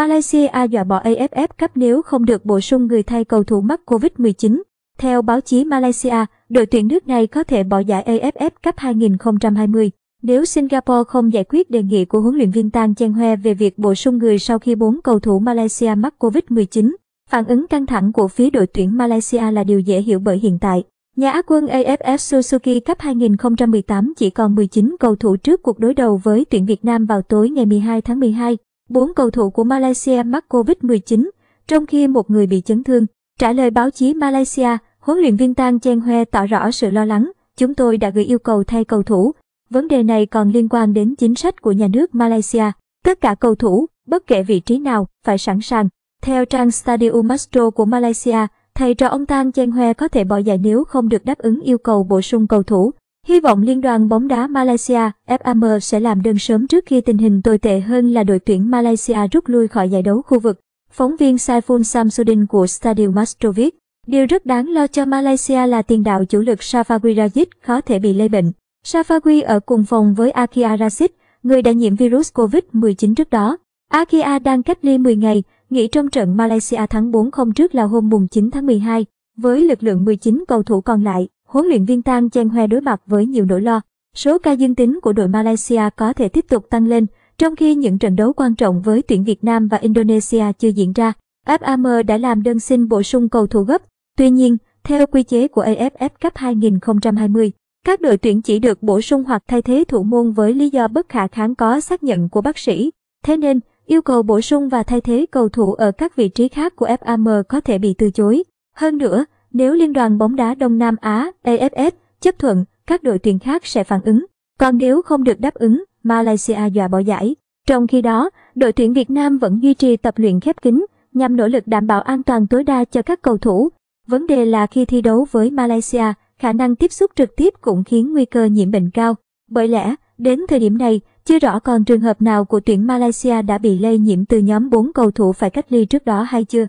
Malaysia dọa bỏ AFF Cup nếu không được bổ sung người thay cầu thủ mắc Covid-19. Theo báo chí Malaysia, đội tuyển nước này có thể bỏ giải AFF Cup 2020 nếu Singapore không giải quyết đề nghị của huấn luyện viên Tan Cheng Hoe về việc bổ sung người sau khi bốn cầu thủ Malaysia mắc Covid-19. Phản ứng căng thẳng của phía đội tuyển Malaysia là điều dễ hiểu bởi hiện tại. Nhà Á quân AFF Suzuki Cup 2018 chỉ còn 19 cầu thủ trước cuộc đối đầu với tuyển Việt Nam vào tối ngày 12 tháng 12. 4 cầu thủ của Malaysia mắc Covid-19, trong khi một người bị chấn thương. Trả lời báo chí Malaysia, huấn luyện viên Tang Chen Hue tỏ rõ sự lo lắng, chúng tôi đã gửi yêu cầu thay cầu thủ. Vấn đề này còn liên quan đến chính sách của nhà nước Malaysia. Tất cả cầu thủ, bất kể vị trí nào, phải sẵn sàng. Theo trang Stadium Mastro của Malaysia, thầy trò ông Tang Chen Hue có thể bỏ giải nếu không được đáp ứng yêu cầu bổ sung cầu thủ. Hy vọng Liên đoàn bóng đá Malaysia FAM sẽ làm đơn sớm trước khi tình hình tồi tệ hơn là đội tuyển Malaysia rút lui khỏi giải đấu khu vực. Phóng viên Saiful Samsudin của Stadium Mastro viết, điều rất đáng lo cho Malaysia là tiền đạo chủ lực Safawi Rajid có thể bị lây bệnh. Safawi ở cùng phòng với Akia Rashid, người đã nhiễm virus COVID-19 trước đó. Akia đang cách ly 10 ngày, nghỉ trong trận Malaysia thắng 4-0 trước là hôm 9 tháng 12, với lực lượng 19 cầu thủ còn lại huấn luyện viên Tang Chen Hoa đối mặt với nhiều nỗi lo. Số ca dương tính của đội Malaysia có thể tiếp tục tăng lên, trong khi những trận đấu quan trọng với tuyển Việt Nam và Indonesia chưa diễn ra. FAM đã làm đơn xin bổ sung cầu thủ gấp. Tuy nhiên, theo quy chế của AFF Cup 2020, các đội tuyển chỉ được bổ sung hoặc thay thế thủ môn với lý do bất khả kháng có xác nhận của bác sĩ. Thế nên, yêu cầu bổ sung và thay thế cầu thủ ở các vị trí khác của FAM có thể bị từ chối. Hơn nữa, nếu Liên đoàn bóng đá Đông Nam Á AFF chấp thuận, các đội tuyển khác sẽ phản ứng. Còn nếu không được đáp ứng, Malaysia dọa bỏ giải. Trong khi đó, đội tuyển Việt Nam vẫn duy trì tập luyện khép kín nhằm nỗ lực đảm bảo an toàn tối đa cho các cầu thủ. Vấn đề là khi thi đấu với Malaysia, khả năng tiếp xúc trực tiếp cũng khiến nguy cơ nhiễm bệnh cao. Bởi lẽ, đến thời điểm này, chưa rõ còn trường hợp nào của tuyển Malaysia đã bị lây nhiễm từ nhóm 4 cầu thủ phải cách ly trước đó hay chưa.